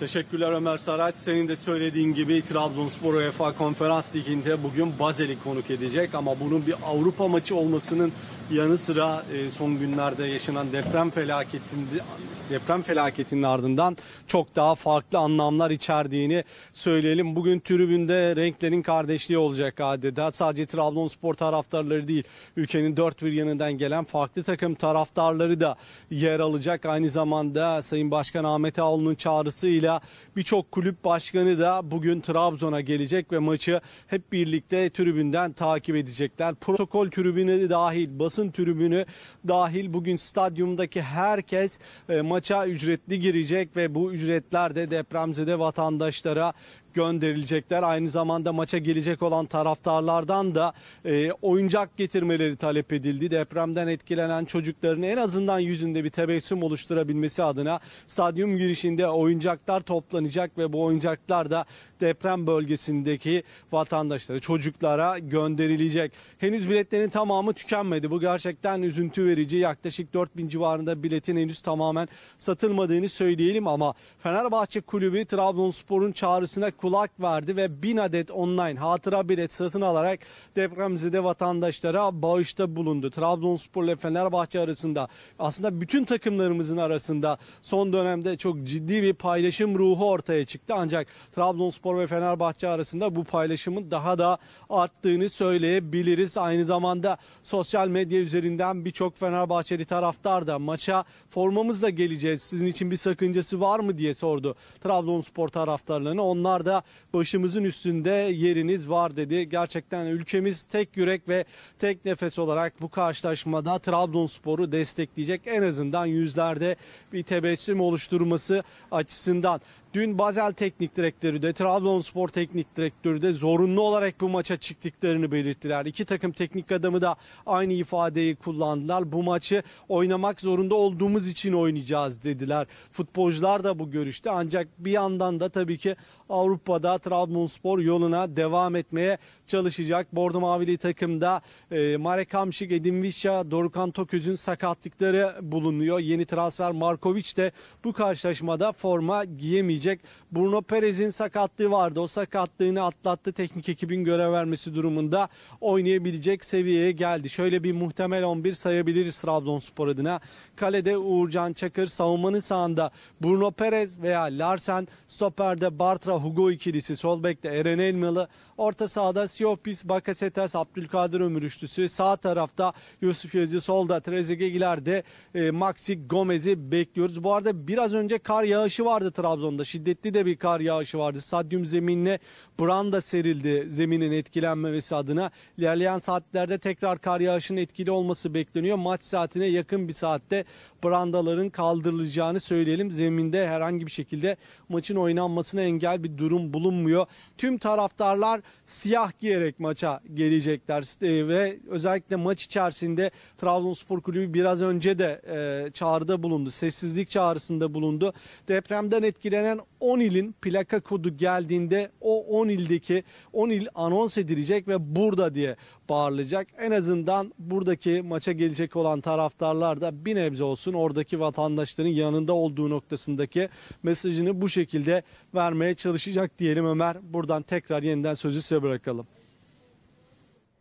Teşekkürler Ömer Saraç. Senin de söylediğin gibi Trabzonspor UEFA Konferans Ligi'nde bugün Bazel'i konuk edecek ama bunun bir Avrupa maçı olmasının yanı sıra e, son günlerde yaşanan deprem felaketinin deprem felaketinin ardından çok daha farklı anlamlar içerdiğini söyleyelim. Bugün tribünde renklerin kardeşliği olacak adeta. Sadece Trabzonspor taraftarları değil, ülkenin dört bir yanından gelen farklı takım taraftarları da yer alacak. Aynı zamanda Sayın Başkan Ahmet Ağoğlu'nun çağrısıyla birçok kulüp başkanı da bugün Trabzon'a gelecek ve maçı hep birlikte tribünden takip edecekler. Protokol tribüne de dahil basın basın tribünü dahil bugün stadyumdaki herkes e, maça ücretli girecek ve bu ücretler de depremzede vatandaşlara gönderilecekler. Aynı zamanda maça gelecek olan taraftarlardan da e, oyuncak getirmeleri talep edildi. Depremden etkilenen çocukların en azından yüzünde bir tebessüm oluşturabilmesi adına stadyum girişinde oyuncaklar toplanacak ve bu oyuncaklar da deprem bölgesindeki vatandaşlara, çocuklara gönderilecek. Henüz biletlerin tamamı tükenmedi. Bu gerçekten üzüntü verici. Yaklaşık 4000 civarında biletin henüz tamamen satılmadığını söyleyelim ama Fenerbahçe Kulübü Trabzonspor'un çağrısına kulak verdi ve bin adet online hatıra bilet satın alarak depremzede vatandaşlara bağışta bulundu. Trabzonspor ile Fenerbahçe arasında aslında bütün takımlarımızın arasında son dönemde çok ciddi bir paylaşım ruhu ortaya çıktı. Ancak Trabzonspor ve Fenerbahçe arasında bu paylaşımın daha da arttığını söyleyebiliriz. Aynı zamanda sosyal medya üzerinden birçok Fenerbahçeli taraftar da maça formamızla geleceğiz. Sizin için bir sakıncası var mı diye sordu Trabzonspor taraftarlarına. Onlar da hala başımızın üstünde yeriniz var dedi. Gerçekten ülkemiz tek yürek ve tek nefes olarak bu karşılaşmada Trabzonspor'u destekleyecek. En azından yüzlerde bir tebessüm oluşturması açısından. Dün Bazel teknik direktörü de Trabzonspor teknik direktörü de zorunlu olarak bu maça çıktıklarını belirttiler. İki takım teknik adamı da aynı ifadeyi kullandılar. Bu maçı oynamak zorunda olduğumuz için oynayacağız dediler. Futbolcular da bu görüşte ancak bir yandan da tabii ki Avrupa'da Trabzonspor yoluna devam etmeye çalışacak. Bordo Mavili takımda e, Marek Hamşik, Edin Vişya, Dorukan Toköz'ün sakatlıkları bulunuyor. Yeni transfer Markovic de bu karşılaşmada forma giyemeyecek gelecek. Bruno Perez'in sakatlığı vardı. O sakatlığını atlattı. Teknik ekibin görev vermesi durumunda oynayabilecek seviyeye geldi. Şöyle bir muhtemel 11 sayabiliriz Trabzonspor adına. Kalede Uğurcan Çakır, savunmanın sağında Bruno Perez veya Larsen, stoperde Bartra Hugo ikilisi, sol bekte Eren Elmalı, orta sahada Siopis, Bakasetas, Abdülkadir Ömür üçlüsü, sağ tarafta Yusuf Yazıcı, solda Trezeguet ileride e, Maxi Gomez'i bekliyoruz. Bu arada biraz önce kar yağışı vardı Trabzon'da şiddetli de bir kar yağışı vardı. Stadyum zeminine branda serildi zeminin etkilenmemesi adına. İlerleyen saatlerde tekrar kar yağışının etkili olması bekleniyor. Maç saatine yakın bir saatte brandaların kaldırılacağını söyleyelim. Zeminde herhangi bir şekilde maçın oynanmasına engel bir durum bulunmuyor. Tüm taraftarlar siyah giyerek maça gelecekler ee, ve özellikle maç içerisinde Trabzonspor Kulübü biraz önce de e, çağrıda bulundu. Sessizlik çağrısında bulundu. Depremden etkilenen belirlenen 10 ilin plaka kodu geldiğinde o 10 ildeki 10 il anons edilecek ve burada diye bağırılacak. En azından buradaki maça gelecek olan taraftarlar da bir nebze olsun oradaki vatandaşların yanında olduğu noktasındaki mesajını bu şekilde vermeye çalışacak diyelim Ömer. Buradan tekrar yeniden sözü size bırakalım.